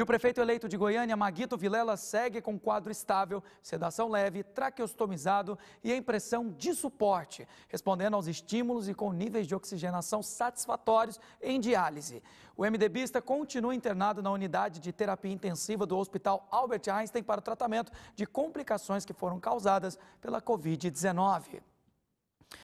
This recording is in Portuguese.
E o prefeito eleito de Goiânia, Maguito Vilela, segue com quadro estável, sedação leve, traqueostomizado e impressão de suporte, respondendo aos estímulos e com níveis de oxigenação satisfatórios em diálise. O MDBista continua internado na unidade de terapia intensiva do Hospital Albert Einstein para o tratamento de complicações que foram causadas pela Covid-19.